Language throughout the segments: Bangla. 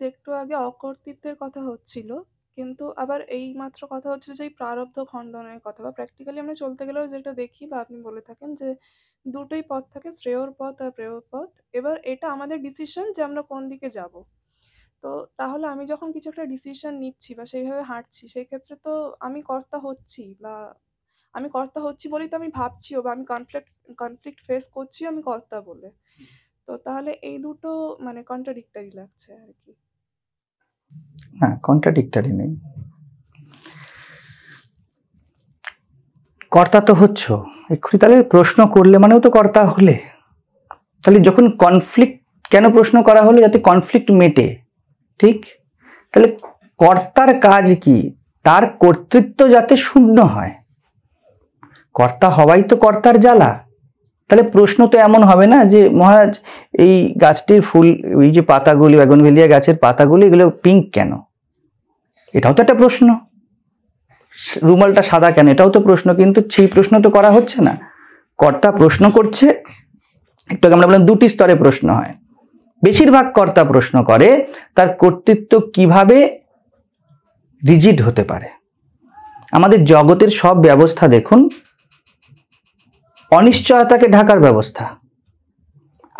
যে একটু আগে অকর্তৃত্বের কথা হচ্ছিল কিন্তু আবার এই মাত্র কথা হচ্ছিল যে এই প্রারব্ধ খণ্ডনের কথা বা প্র্যাকটিক্যালি আমরা চলতে গেলেও যেটা দেখি বা আপনি বলে থাকেন যে দুটোই পথ থাকে শ্রেয়র পথ আর প্রেয় পথ এবার এটা আমাদের ডিসিশন যে আমরা কোন দিকে যাব তো তাহলে আমি যখন কিছু একটা ডিসিশন নিচ্ছি বা সেইভাবে হাঁটছি সেই ক্ষেত্রে তো আমি কর্তা হচ্ছি বা আমি কর্তা হচ্ছি বলেই তো আমি ভাবছিও বা আমি কনফ্লিক্ট কনফ্লিক্ট ফেস করছিও আমি কর্তা বলে তো তাহলে এই দুটো মানে কন্ট্রাডিক্টারি লাগছে আর কি হ্যাঁ কন্ট্রাডিক্টারি নেই কর্তা তো হচ্ছ এক্ষুনি তাহলে প্রশ্ন করলে মানেও তো কর্তা হলে তাহলে যখন কনফ্লিক্ট কেন প্রশ্ন করা হলো যাতে কনফ্লিক্ট মেটে ঠিক তাহলে কর্তার কাজ কি তার কর্তৃত্ব যাতে শূন্য হয় কর্তা হওয়াই তো কর্তার জ্বালা তাহলে প্রশ্ন তো এমন হবে না যে মহারাজ এই গাছটির ফুল এই যে পাতাগুলি বেগুনভেলিয়া গাছের পাতাগুলি এগুলো পিঙ্ক কেন এটাও তো একটা প্রশ্ন রুমালটা সাদা কেন এটাও তো প্রশ্ন কিন্তু সেই প্রশ্ন তো করা হচ্ছে না কর্তা প্রশ্ন করছে একটু আমরা বললাম দুটি স্তরে প্রশ্ন হয় বেশিরভাগ কর্তা প্রশ্ন করে তার কর্তৃত্ব কিভাবে রিজিড হতে পারে আমাদের জগতের সব ব্যবস্থা দেখুন অনিশ্চয়তাকে ঢাকার ব্যবস্থা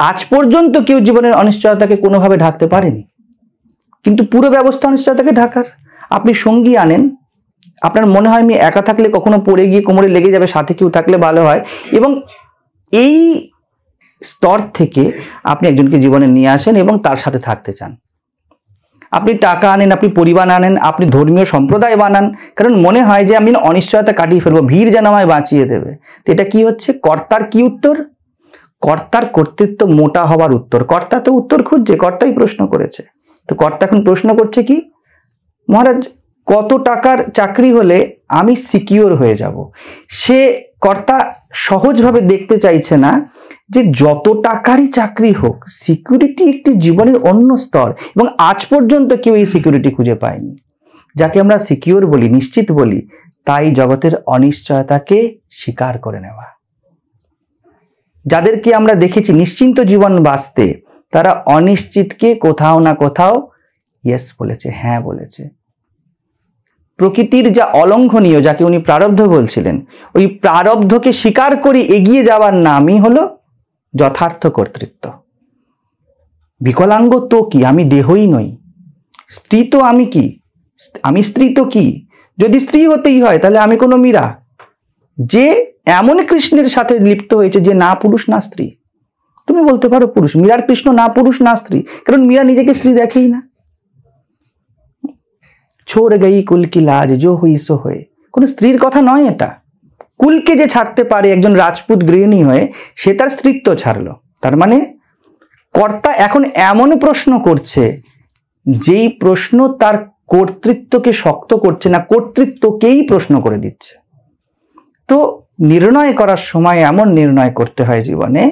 আজ পর্যন্ত কেউ জীবনের অনিশ্চয়তাকে কোনোভাবে ঢাকতে পারেনি কিন্তু পুরো ব্যবস্থা অনিশ্চয়তাকে ঢাকার আপনি সঙ্গী আনেন আপনার মনে হয় আমি একা থাকলে কখনো পড়ে গিয়ে কোমরে লেগে যাবে সাথে কেউ থাকলে ভালো হয় এবং এই স্তর থেকে আপনি একজনকে জীবনে নিয়ে আসেন এবং তার সাথে থাকতে চান আপনি টাকা আনেন আপনি পরিবার আনেন আপনি ধর্মীয় সম্প্রদায় বানান কারণ মনে হয় যে আমি অনিশ্চয়তা কাটিয়ে ফেলবো ভিড় যেন আমায় বাঁচিয়ে দেবে তো এটা কি হচ্ছে কর্তার কি উত্তর কর্তার কর্তৃত্ব মোটা হওয়ার উত্তর কর্তা তো উত্তর খুঁজছে কর্তাই প্রশ্ন করেছে তো কর্তা এখন প্রশ্ন করছে কি মহারাজ কত টাকার চাকরি হলে আমি সিকিওর হয়ে যাব সে কর্তা সহজভাবে দেখতে চাইছে না যে যত টাকারই চাকরি হোক সিকিউরিটি একটি জীবনের অন্য স্তর এবং আজ পর্যন্ত কেউ এই সিকিউরিটি খুঁজে পায়নি যাকে আমরা সিকিউর বলি নিশ্চিত বলি তাই জগতের অনিশ্চয়তাকে স্বীকার করে নেওয়া যাদেরকে আমরা দেখেছি নিশ্চিন্ত জীবন বাঁচতে তারা অনিশ্চিতকে কোথাও না কোথাও ইয়েস বলেছে হ্যাঁ বলেছে প্রকৃতির যা অলঙ্ঘনীয় যাকে উনি প্রারব্ধ বলছিলেন ওই প্রারব্ধকে স্বীকার করে এগিয়ে যাওয়ার নামই হলো যথার্থ কর্তৃত্ব বিকলাঙ্গ তো কি আমি দেহই নই স্ত্রী তো আমি কি আমি স্ত্রী তো কি যদি স্ত্রী হতেই হয় তাহলে আমি কোনো মীরা যে এমন কৃষ্ণের সাথে লিপ্ত হয়েছে যে না পুরুষ না স্ত্রী তুমি বলতে পারো পুরুষ মীরার কৃষ্ণ না পুরুষ না স্ত্রী কারণ মীরা নিজেকে স্ত্রী দেখেই না ছোড় গেই কুলকি লাজ জো হই সো হয়ে কোনো স্ত্রীর কথা নয় এটা কুলকে যে ছাড়তে পারে একজন রাজপুত গৃহিণী হয়ে সে তার স্ত্রীত্ব ছাড়ল তার মানে কর্তা এখন এমন প্রশ্ন করছে যেই প্রশ্ন তার কর্তৃত্বকে শক্ত করছে না কর্তৃত্বকেই প্রশ্ন করে দিচ্ছে তো নির্ণয় করার সময় এমন নির্ণয় করতে হয় জীবনে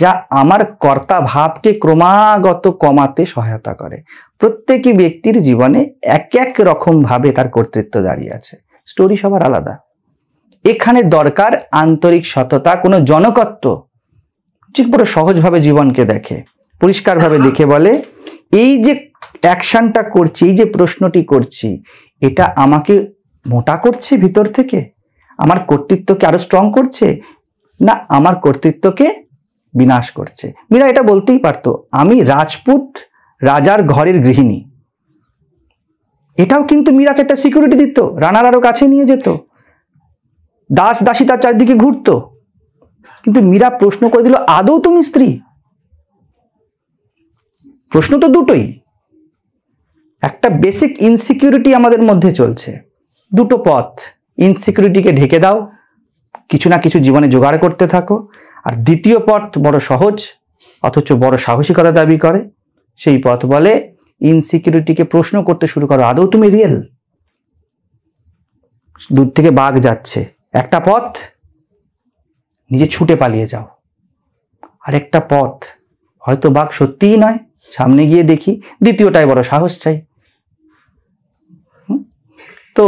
যা আমার কর্তা ভাবকে ক্রমাগত কমাতে সহায়তা করে প্রত্যেকই ব্যক্তির জীবনে এক এক রকমভাবে তার কর্তৃত্ব দাঁড়িয়ে আছে স্টোরি সবার আলাদা এখানে দরকার আন্তরিক সততা কোনো জনকত্ব ঠিক পুরো সহজভাবে জীবনকে দেখে পরিষ্কারভাবে দেখে বলে এই যে অ্যাকশানটা করছি এই যে প্রশ্নটি করছি এটা আমাকে মোটা করছে ভিতর থেকে আমার কর্তৃত্বকে আরও স্ট্রং করছে না আমার কর্তৃত্বকে বিনাশ করছে মীরা এটা বলতেই পারতো আমি রাজপুত রাজার ঘরের গৃহিণী এটাও কিন্তু মীরাকে একটা সিকিউরিটি দিত রানার আরও কাছে নিয়ে যেত দাস দাসী তার চারিদিকে ঘুরত কিন্তু মীরা প্রশ্ন করে দিল আদৌ তুমি স্ত্রী প্রশ্ন তো দুটোই একটা বেসিক ইনসিকিউরিটি আমাদের মধ্যে চলছে দুটো পথ ইনসিকিউরিটিকে ঢেকে দাও কিছু না কিছু জীবনে জোগাড় করতে থাকো আর দ্বিতীয় পথ বড় সহজ অথচ বড় সাহসিকতা দাবি করে সেই পথ বলে ইনসিকিউরিটিকে প্রশ্ন করতে শুরু করো আদৌ তুমি রিয়েল দূর থেকে বাঘ যাচ্ছে একটা পথ নিজে ছুটে পালিয়ে যাও আর একটা পথ হয়তো বাঘ সত্যিই নয় সামনে গিয়ে দেখি দ্বিতীয়টাই বড় সাহস চাই তো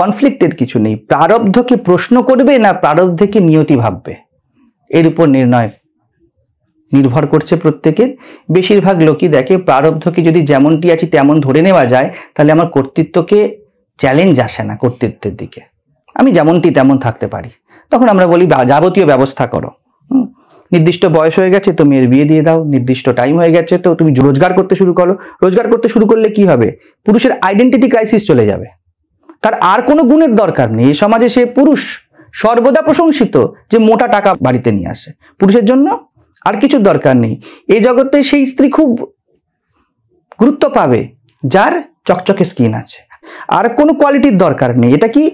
কনফ্লিক্টের কিছু নেই প্রারব্ধকে প্রশ্ন করবে না প্রারব্ধকে নিয়তি ভাববে এর উপর নির্ণয় নির্ভর করছে প্রত্যেকের বেশিরভাগ লোকই দেখে প্রারব্ধকে যদি যেমনটি আছে তেমন ধরে নেওয়া যায় তাহলে আমার কর্তৃত্বকে চ্যালেঞ্জ আসে না কর্তৃত্বের দিকে আমি যেমনটি তেমন থাকতে পারি তখন আমরা বলি যাবতীয় ব্যবস্থা করো নির্দিষ্ট বয়স হয়ে গেছে তো মেয়ের বিয়ে দিয়ে দাও নির্দিষ্ট টাইম হয়ে গেছে তো তুমি রোজগার করতে শুরু করো রোজগার করতে শুরু করলে কি হবে পুরুষের আইডেন্টিটি ক্রাইসিস চলে যাবে তার আর কোনো গুণের দরকার নেই এই সমাজে সে পুরুষ সর্বদা প্রশংসিত যে মোটা টাকা বাড়িতে নিয়ে আসে পুরুষের জন্য আর কিছু দরকার নেই এই জগতে সেই স্ত্রী খুব গুরুত্ব পাবে যার চকচকে স্কিন আছে আর কোনো কোয়ালিটির দরকার নেই এটা কি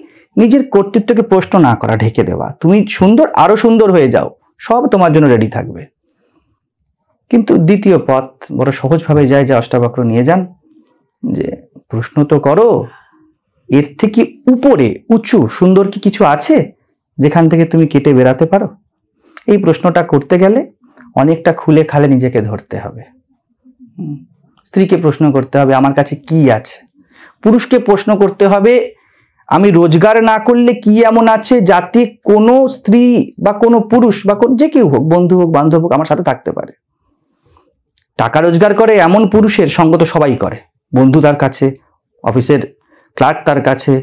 নিজের কর্তৃত্বকে প্রশ্ন না করা ঢেকে দেওয়া তুমি সুন্দর আরও সুন্দর হয়ে যাও সব তোমার জন্য রেডি থাকবে কিন্তু দ্বিতীয় পথ বড় সহজভাবে যায় যে অষ্টাবক্র নিয়ে যান যে প্রশ্ন তো করো এর থেকে উপরে উঁচু সুন্দর কি কিছু আছে যেখান থেকে তুমি কেটে বেড়াতে পারো এই প্রশ্নটা করতে গেলে অনেকটা খুলে খালে নিজেকে ধরতে হবে স্ত্রীকে প্রশ্ন করতে হবে আমার কাছে কি আছে পুরুষকে প্রশ্ন করতে হবে আমি রোজগার না করলে কি এমন আছে যাতে কোনো স্ত্রী বা কোনো পুরুষ বা কোন যে কেউ হোক বন্ধু হোক বান্ধব হোক আমার সাথে থাকতে পারে টাকা রোজগার করে এমন পুরুষের সঙ্গ তো সবাই করে বন্ধু তার কাছে অফিসের ক্লার্ক তার কাছে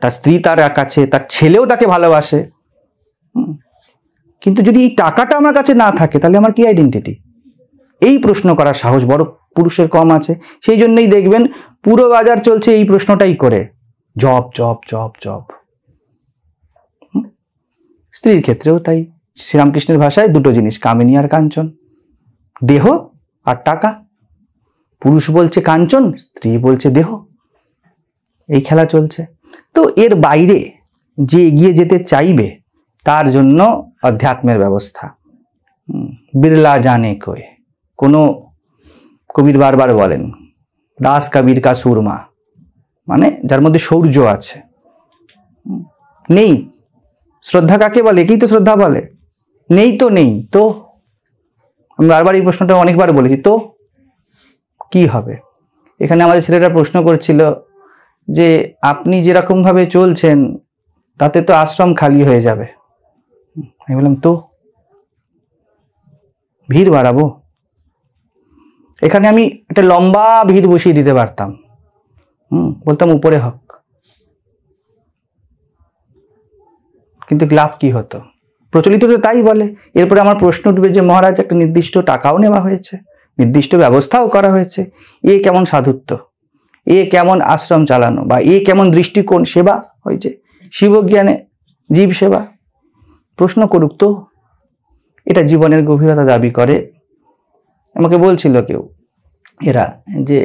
তার স্ত্রী তার কাছে তার ছেলেও তাকে ভালোবাসে কিন্তু যদি এই টাকাটা আমার কাছে না থাকে তাহলে আমার কি আইডেন্টিটি এই প্রশ্ন করার সাহস বড় পুরুষের কম আছে সেই জন্যই দেখবেন পুরো বাজার চলছে এই প্রশ্নটাই করে জব জব জব জব স্ত্রীর ক্ষেত্রেও তাই শ্রীরামকৃষ্ণের ভাষায় দুটো জিনিস কামিনী আর কাঞ্চন দেহ আর টাকা পুরুষ বলছে কাঞ্চন স্ত্রী বলছে দেহ এই খেলা চলছে তো এর বাইরে যে এগিয়ে যেতে চাইবে তার জন্য অধ্যাত্মের ব্যবস্থা বিড়লা জানে কয়ে কোনো কবির বারবার বলেন দাস কবির কা সুরমা মানে যার মধ্যে সৌর্য আছে নেই শ্রদ্ধা কাকে বলে একেই তো শ্রদ্ধা বলে নেই তো নেই তো আমি বারবার এই প্রশ্নটা অনেকবার বলেছি তো কি হবে এখানে আমাদের ছেলেটা প্রশ্ন করছিল যে আপনি যেরকমভাবে চলছেন তাতে তো আশ্রম খালি হয়ে যাবে আমি বললাম তো ভিড় বাড়াবো এখানে আমি একটা লম্বা ভিড় বসিয়ে দিতে পারতাম হুম বলতাম উপরে হক কিন্তু লাভ কি হতো প্রচলিত তো তাই বলে এরপরে আমার প্রশ্ন উঠবে যে মহারাজ একটা নির্দিষ্ট টাকাও নেওয়া হয়েছে নির্দিষ্ট ব্যবস্থাও করা হয়েছে এ কেমন সাধুত্ব এ কেমন আশ্রম চালানো বা এ কেমন দৃষ্টিকোণ সেবা হয়েছে শিবজ্ঞানে জীব সেবা প্রশ্ন করুক তো এটা জীবনের গভীরতা দাবি করে আমাকে বলছিল কেউ এরা যে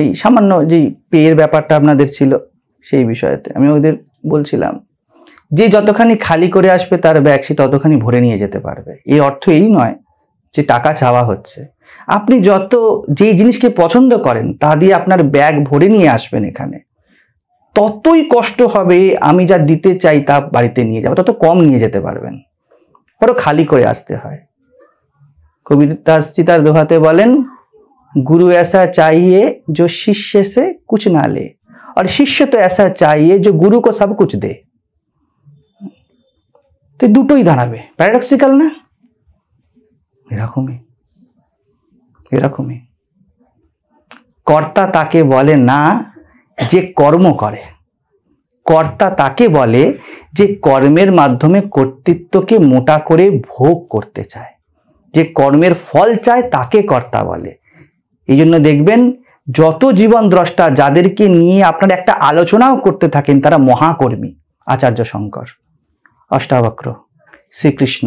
এই সামান্য যে পেয়ের ব্যাপারটা আপনাদের ছিল সেই বিষয়েতে আমি ওদের বলছিলাম যে যতখানি খালি করে আসবে তার ব্যাগ সে ততখানি ভরে নিয়ে যেতে পারবে এই অর্থ এই নয় যে টাকা চাওয়া হচ্ছে আপনি যত যেই জিনিসকে পছন্দ করেন তা দিয়ে আপনার ব্যাগ ভরে নিয়ে আসবেন এখানে ততই কষ্ট হবে আমি যা দিতে চাই তা বাড়িতে নিয়ে যাবো তত কম নিয়ে যেতে পারবেন বড় খালি করে আসতে হয় কবির দাস চিতার দোহাতে বলেন गुरु ऐसा चाहिए जो शिष्य से कुछ ना ले और शिष्य तो ऐसा चाहिए जो गुरु को सब कुछ দে তো দুটোই দাঁড়াবে প্যারাডক্সিক্যাল না এরকমই এরকমই কর্তা তাকে বলে না যে কর্ম করে কর্তা তাকে বলে যে কর্মের মাধ্যমে কর্তৃত্বকে মোটা করে ভোগ করতে চায় যে কর্মের ফল চায় তাকে কর্তা বলে এই জন্য দেখবেন যত জীবন দ্রষ্টা যাদেরকে নিয়ে আপনার একটা আলোচনাও করতে থাকেন তারা মহাকর্মী আচার্য শঙ্কর অষ্টাবক্র শ্রীকৃষ্ণ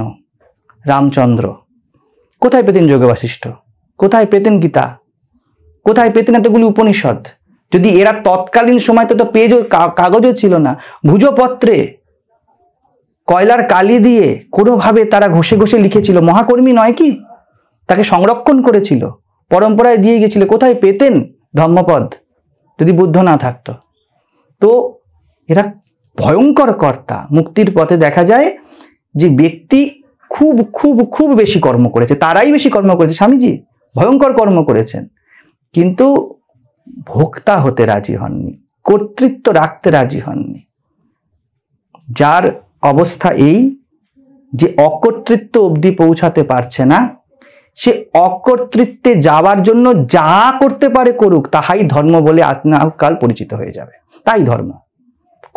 রামচন্দ্র কোথায় পেতেন যোগবাসিষ্ঠ কোথায় পেতেন গীতা কোথায় পেতেন এতগুলি উপনিষদ যদি এরা তৎকালীন সময় তো পেজ কাগজও ছিল না ভুজপত্রে কয়লার কালি দিয়ে কোনোভাবে তারা ঘষে ঘষে লিখেছিল মহাকর্মী নয় কি তাকে সংরক্ষণ করেছিল পরম্পরায় দিয়ে গেছিল কোথায় পেতেন ধর্মপদ যদি বুদ্ধ না থাকত তো এরা ভয়ঙ্কর কর্তা মুক্তির পথে দেখা যায় যে ব্যক্তি খুব খুব খুব বেশি কর্ম করেছে তারাই বেশি কর্ম করেছে স্বামীজি ভয়ঙ্কর কর্ম করেছেন কিন্তু ভোক্তা হতে রাজি হননি কর্তৃত্ব রাখতে রাজি হননি যার অবস্থা এই যে অকর্তৃত্ব অবধি পৌঁছাতে পারছে না সে অকর্তৃত্বে যাওয়ার জন্য যা করতে পারে করুক তাহাই ধর্ম বলে আজকাল পরিচিত হয়ে যাবে তাই ধর্ম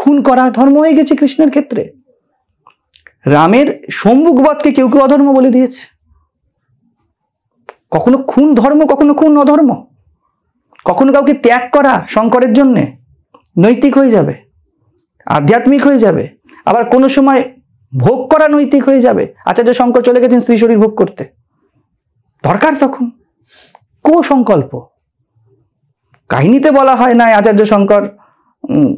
খুন করা ধর্ম হয়ে গেছে কৃষ্ণের ক্ষেত্রে রামের সম্মুখবধকে কেউ কেউ অধর্ম বলে দিয়েছে কখনো খুন ধর্ম কখনো খুন অধর্ম কখনো কাউকে ত্যাগ করা শঙ্করের জন্যে নৈতিক হয়ে যাবে আধ্যাত্মিক হয়ে যাবে আবার কোনো সময় ভোগ করা নৈতিক হয়ে যাবে আচার্য শঙ্কর চলে গেছেন স্ত্রী শরীর ভোগ করতে দরকার তখন কুসংকল্প কাহিনীতে বলা হয় না আচার্য শঙ্কর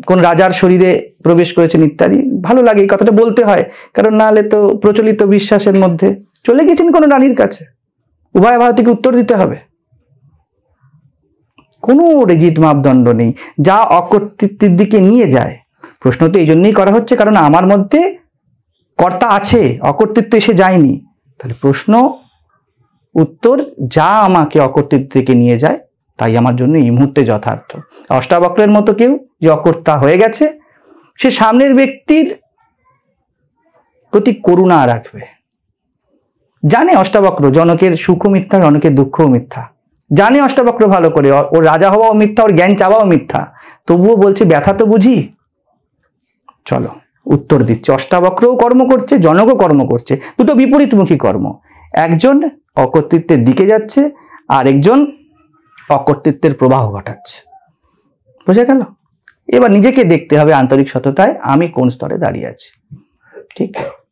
কোন রাজার শরীরে প্রবেশ করেছেন ইত্যাদি ভালো লাগে এই কথাটা বলতে হয় কারণ নাহলে তো প্রচলিত বিশ্বাসের মধ্যে চলে গেছেন কোনো রানীর কাছে উভয় ভারতীকে উত্তর দিতে হবে কোনো রেজিট মাপদণ্ড নেই যা অকর্তৃত্বের দিকে নিয়ে যায় প্রশ্ন তো এই জন্যই করা হচ্ছে কারণ আমার মধ্যে কর্তা আছে অকর্তৃত্ব এসে যায়নি তাহলে প্রশ্ন উত্তর যা আমাকে অকর্তৃত্ব থেকে নিয়ে যায় তাই আমার জন্য এই মুহূর্তে যথার্থ অষ্টাবক্রের মতো কেউ যে অকর্তা হয়ে গেছে সে সামনের ব্যক্তির প্রতি করুণা রাখবে জানে অষ্টাবক্র জনকের সুখ মিথ্যা জনকের দুঃখ মিথ্যা জানে অষ্টাবক্র ভালো করে ওর রাজা হওয়াও মিথ্যা ওর জ্ঞান চাওয়াও মিথ্যা তবুও বলছে ব্যথা তো বুঝি চলো উত্তর দিচ্ছে অষ্টাবক্রও কর্ম করছে জনকও কর্ম করছে দুটো বিপরীতমুখী কর্ম একজন অকর্তৃত্বের দিকে যাচ্ছে আর একজন অকর্তৃত্বের প্রবাহ ঘটাচ্ছে বোঝা গেল এবার নিজেকে দেখতে হবে আন্তরিক সততায় আমি কোন স্তরে দাঁড়িয়ে আছি ঠিক